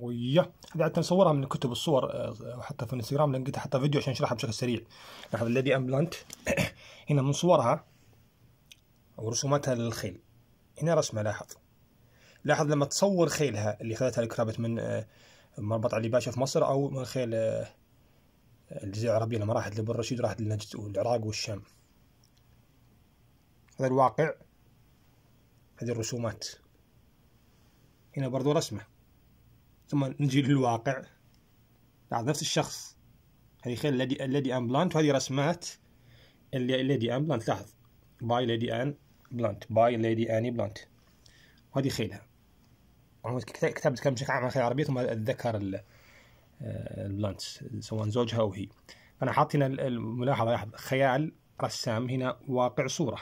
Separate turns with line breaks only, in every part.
ويا هذه عادة نصورها من كتب الصور وحتى آه، في الانستغرام قلت حتى فيديو عشان اشرحها بشكل سريع لاحظ الذي امبلانت هنا من صورها ورسوماتها للخيل هنا رسمة لاحظ لاحظ لما تصور خيلها اللي خذتها الكرابت من آه، مربط علي باشا في مصر او من خيل آه، الجزيرة العربية لما راحت لبن رشيد راحت للنجد والعراق والشام هذا الواقع هذه الرسومات هنا برضو رسمة ثم نجي للواقع بعد نفس الشخص هذه خيل لدي لدي ان بلانت وهذه رسمات اللي لدي ان بلانت لاحظ باي ليدي ان بلانت باي ليدي اني بلانت وهذه خيلها كتبت كم بشكل عام عن خيل عربية ثم اتذكر آه، البلانت سواء زوجها او هي فانا حاط هنا الملاحظة لاحظ خيال رسام هنا واقع صورة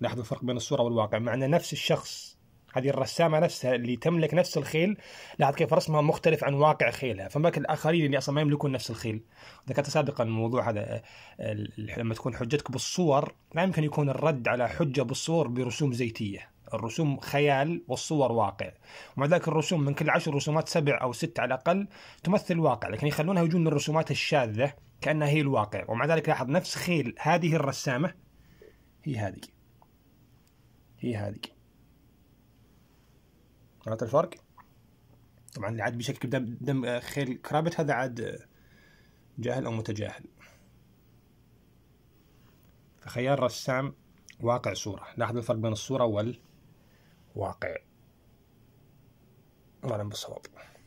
لاحظ الفرق بين الصورة والواقع مع أن نفس الشخص هذه الرسامه نفسها اللي تملك نفس الخيل لاحظ كيف رسمها مختلف عن واقع خيلها فماك الاخرين اللي اصلا ما يملكون نفس الخيل ذكرت سابقا الموضوع هذا آه، لما تكون حجتك بالصور لا يمكن يكون الرد على حجه بالصور برسوم زيتيه الرسوم خيال والصور واقع ومع ذلك الرسوم من كل عشر رسومات سبع أو ست على الأقل تمثل الواقع لكن يخلونها يجون من الرسومات الشاذة كأنها هي الواقع ومع ذلك لاحظ نفس خيل هذه الرسامة هي هذه هي هذه قناه الفرق طبعا اللي عاد بشكل دم, دم خيل كرابت هذا عاد جاهل او متجاهل فخيار رسام واقع صورة لاحظ الفرق بين الصورة والواقع أعلم بالصواب